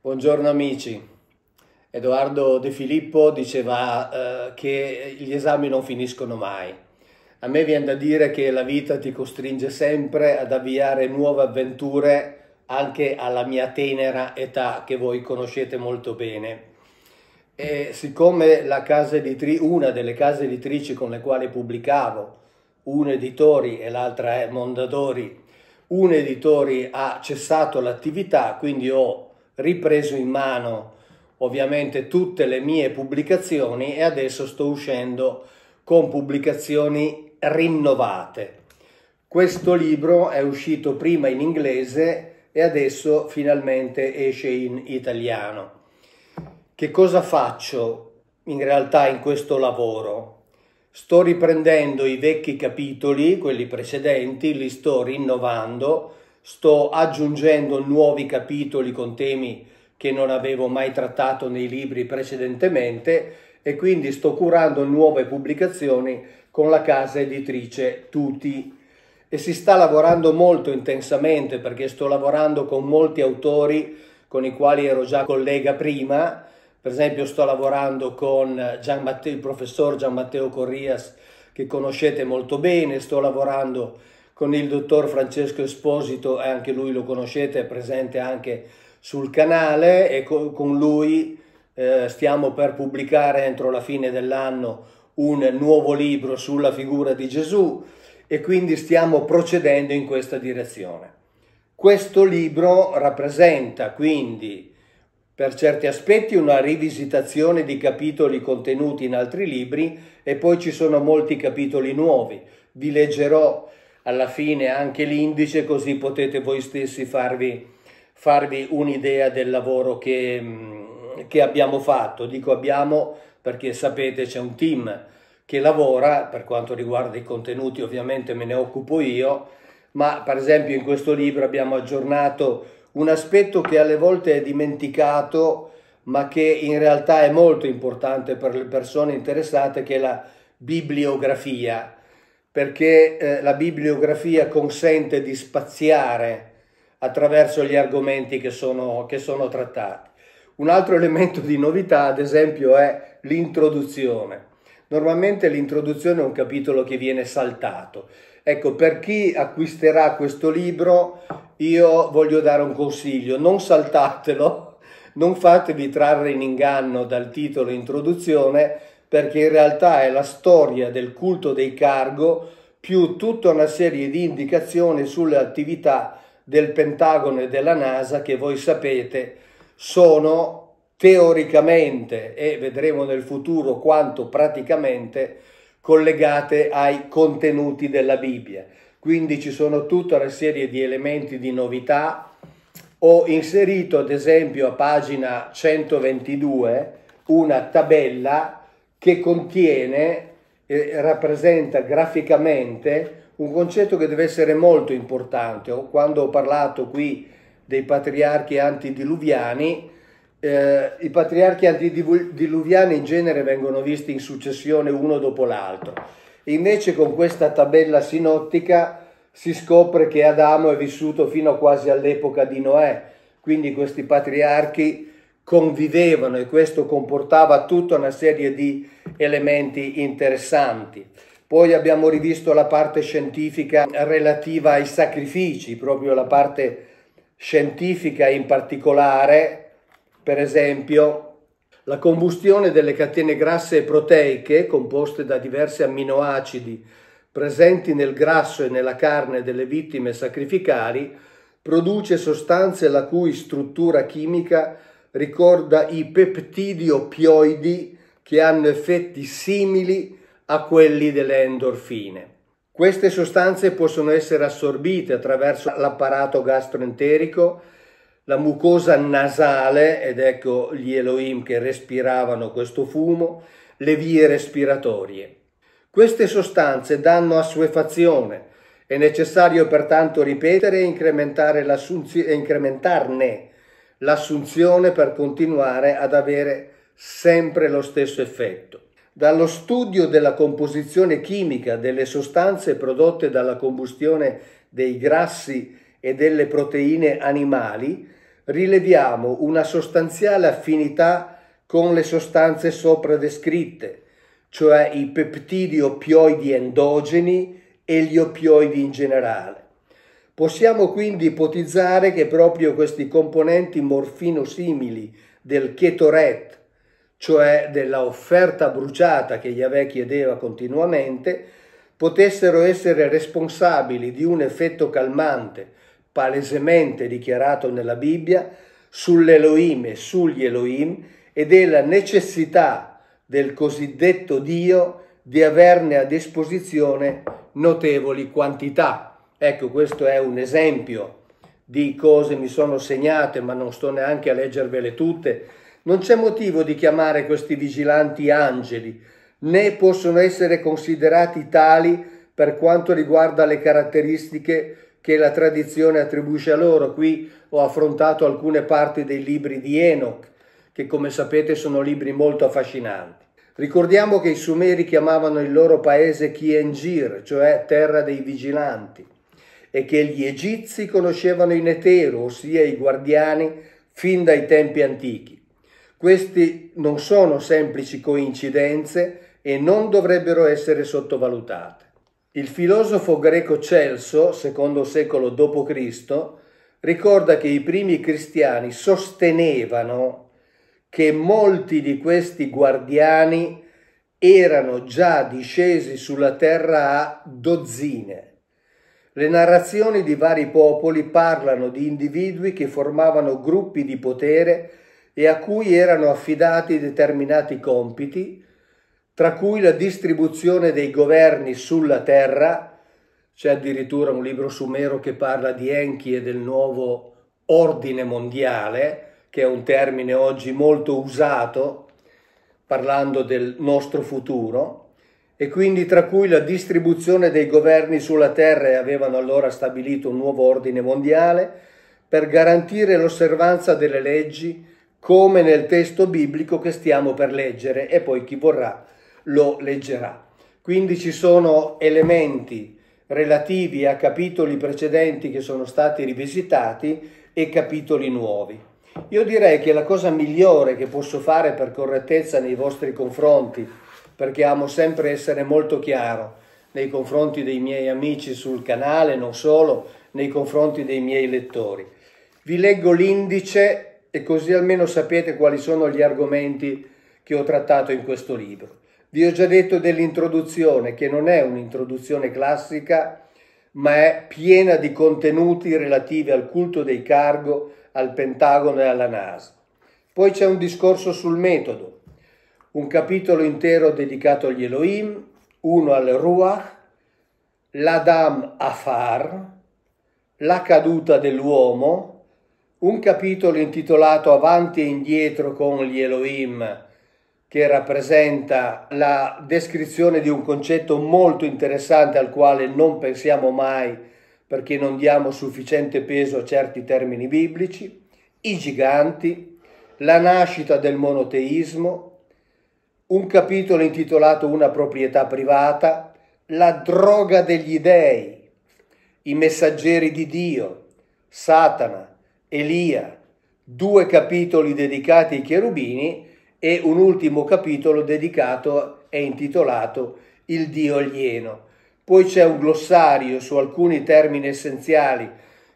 Buongiorno amici. Edoardo De Filippo diceva eh, che gli esami non finiscono mai. A me viene da dire che la vita ti costringe sempre ad avviare nuove avventure anche alla mia tenera età che voi conoscete molto bene. E siccome una delle case editrici con le quali pubblicavo, un editori e l'altra è Mondadori, un editori ha cessato l'attività, quindi ho ripreso in mano ovviamente tutte le mie pubblicazioni e adesso sto uscendo con pubblicazioni rinnovate. Questo libro è uscito prima in inglese e adesso finalmente esce in italiano. Che cosa faccio in realtà in questo lavoro? Sto riprendendo i vecchi capitoli, quelli precedenti, li sto rinnovando sto aggiungendo nuovi capitoli con temi che non avevo mai trattato nei libri precedentemente e quindi sto curando nuove pubblicazioni con la casa editrice Tutti e si sta lavorando molto intensamente perché sto lavorando con molti autori con i quali ero già collega prima, per esempio sto lavorando con Gian Matteo, il professor Gian Matteo Corrias che conoscete molto bene, sto lavorando con il dottor Francesco Esposito, anche lui lo conoscete, è presente anche sul canale e con lui eh, stiamo per pubblicare entro la fine dell'anno un nuovo libro sulla figura di Gesù e quindi stiamo procedendo in questa direzione. Questo libro rappresenta quindi per certi aspetti una rivisitazione di capitoli contenuti in altri libri e poi ci sono molti capitoli nuovi. Vi leggerò alla fine anche l'indice così potete voi stessi farvi, farvi un'idea del lavoro che, mm, che abbiamo fatto. Dico abbiamo perché sapete c'è un team che lavora, per quanto riguarda i contenuti ovviamente me ne occupo io, ma per esempio in questo libro abbiamo aggiornato un aspetto che alle volte è dimenticato ma che in realtà è molto importante per le persone interessate che è la bibliografia perché eh, la bibliografia consente di spaziare attraverso gli argomenti che sono, che sono trattati. Un altro elemento di novità, ad esempio, è l'introduzione. Normalmente l'introduzione è un capitolo che viene saltato. Ecco, per chi acquisterà questo libro, io voglio dare un consiglio, non saltatelo, non fatevi trarre in inganno dal titolo introduzione, perché in realtà è la storia del culto dei cargo più tutta una serie di indicazioni sulle attività del Pentagono e della NASA che voi sapete sono teoricamente e vedremo nel futuro quanto praticamente collegate ai contenuti della Bibbia. Quindi ci sono tutta una serie di elementi di novità. Ho inserito ad esempio a pagina 122 una tabella che contiene e eh, rappresenta graficamente un concetto che deve essere molto importante. Quando ho parlato qui dei patriarchi antidiluviani, eh, i patriarchi antidiluviani in genere vengono visti in successione uno dopo l'altro. Invece con questa tabella sinottica si scopre che Adamo è vissuto fino quasi all'epoca di Noè, quindi questi patriarchi convivevano e questo comportava tutta una serie di elementi interessanti. Poi abbiamo rivisto la parte scientifica relativa ai sacrifici, proprio la parte scientifica in particolare, per esempio la combustione delle catene grasse e proteiche composte da diversi amminoacidi presenti nel grasso e nella carne delle vittime sacrificali produce sostanze la cui struttura chimica ricorda i peptidi opioidi che hanno effetti simili a quelli delle endorfine. Queste sostanze possono essere assorbite attraverso l'apparato gastroenterico, la mucosa nasale, ed ecco gli Elohim che respiravano questo fumo, le vie respiratorie. Queste sostanze danno assuefazione, è necessario pertanto ripetere e, e incrementarne l'assunzione per continuare ad avere sempre lo stesso effetto. Dallo studio della composizione chimica delle sostanze prodotte dalla combustione dei grassi e delle proteine animali, rileviamo una sostanziale affinità con le sostanze sopra descritte, cioè i peptidi oppioidi endogeni e gli oppioidi in generale. Possiamo quindi ipotizzare che proprio questi componenti morfinosimili del chetoret, cioè della offerta bruciata che Yahweh chiedeva continuamente, potessero essere responsabili di un effetto calmante, palesemente dichiarato nella Bibbia, sull'Elohim e sugli Elohim e della necessità del cosiddetto Dio di averne a disposizione notevoli quantità. Ecco, questo è un esempio di cose mi sono segnate, ma non sto neanche a leggervele tutte. Non c'è motivo di chiamare questi vigilanti angeli, né possono essere considerati tali per quanto riguarda le caratteristiche che la tradizione attribuisce a loro. Qui ho affrontato alcune parti dei libri di Enoch, che come sapete sono libri molto affascinanti. Ricordiamo che i Sumeri chiamavano il loro paese Kiengir, cioè terra dei vigilanti e che gli egizi conoscevano in etero, ossia i guardiani, fin dai tempi antichi. Questi non sono semplici coincidenze e non dovrebbero essere sottovalutate. Il filosofo greco Celso, secondo secolo d.C., ricorda che i primi cristiani sostenevano che molti di questi guardiani erano già discesi sulla terra a dozzine le narrazioni di vari popoli parlano di individui che formavano gruppi di potere e a cui erano affidati determinati compiti, tra cui la distribuzione dei governi sulla terra, c'è addirittura un libro sumero che parla di Enchi e del nuovo ordine mondiale, che è un termine oggi molto usato parlando del nostro futuro, e quindi tra cui la distribuzione dei governi sulla terra e avevano allora stabilito un nuovo ordine mondiale per garantire l'osservanza delle leggi come nel testo biblico che stiamo per leggere e poi chi vorrà lo leggerà. Quindi ci sono elementi relativi a capitoli precedenti che sono stati rivisitati e capitoli nuovi. Io direi che la cosa migliore che posso fare per correttezza nei vostri confronti perché amo sempre essere molto chiaro nei confronti dei miei amici sul canale, non solo, nei confronti dei miei lettori. Vi leggo l'indice e così almeno sapete quali sono gli argomenti che ho trattato in questo libro. Vi ho già detto dell'introduzione, che non è un'introduzione classica, ma è piena di contenuti relativi al culto dei cargo, al Pentagono e alla NASA. Poi c'è un discorso sul metodo, un capitolo intero dedicato agli Elohim, uno al Ruach, l'Adam Afar, la caduta dell'uomo, un capitolo intitolato Avanti e indietro con gli Elohim, che rappresenta la descrizione di un concetto molto interessante al quale non pensiamo mai perché non diamo sufficiente peso a certi termini biblici, i giganti, la nascita del monoteismo, un capitolo intitolato Una proprietà privata, La droga degli dèi, I messaggeri di Dio, Satana, Elia, due capitoli dedicati ai cherubini e un ultimo capitolo dedicato e intitolato Il Dio alieno. Poi c'è un glossario su alcuni termini essenziali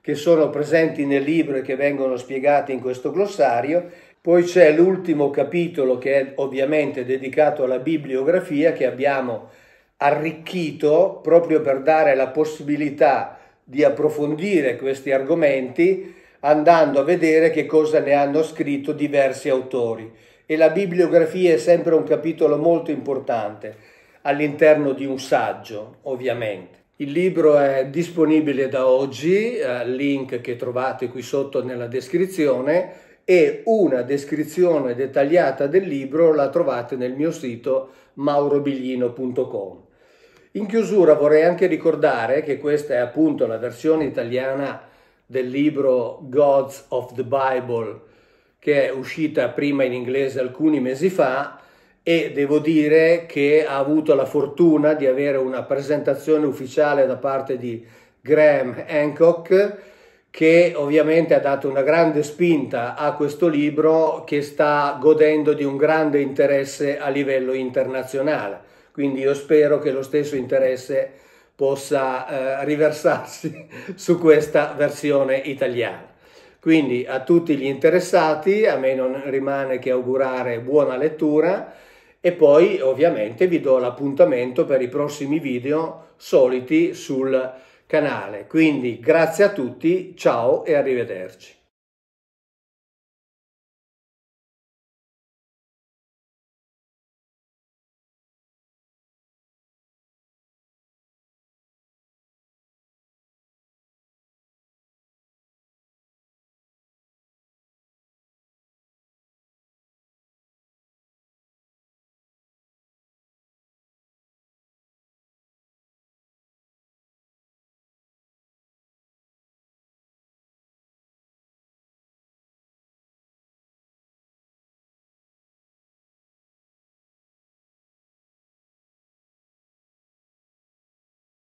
che sono presenti nel libro e che vengono spiegati in questo glossario poi c'è l'ultimo capitolo che è ovviamente dedicato alla bibliografia che abbiamo arricchito proprio per dare la possibilità di approfondire questi argomenti andando a vedere che cosa ne hanno scritto diversi autori. E la bibliografia è sempre un capitolo molto importante all'interno di un saggio, ovviamente. Il libro è disponibile da oggi, eh, link che trovate qui sotto nella descrizione e una descrizione dettagliata del libro la trovate nel mio sito maurobiglino.com. In chiusura vorrei anche ricordare che questa è appunto la versione italiana del libro Gods of the Bible che è uscita prima in inglese alcuni mesi fa e devo dire che ha avuto la fortuna di avere una presentazione ufficiale da parte di Graham Hancock che ovviamente ha dato una grande spinta a questo libro che sta godendo di un grande interesse a livello internazionale. Quindi io spero che lo stesso interesse possa eh, riversarsi su questa versione italiana. Quindi a tutti gli interessati, a me non rimane che augurare buona lettura e poi ovviamente vi do l'appuntamento per i prossimi video soliti sul canale. Quindi grazie a tutti, ciao e arrivederci.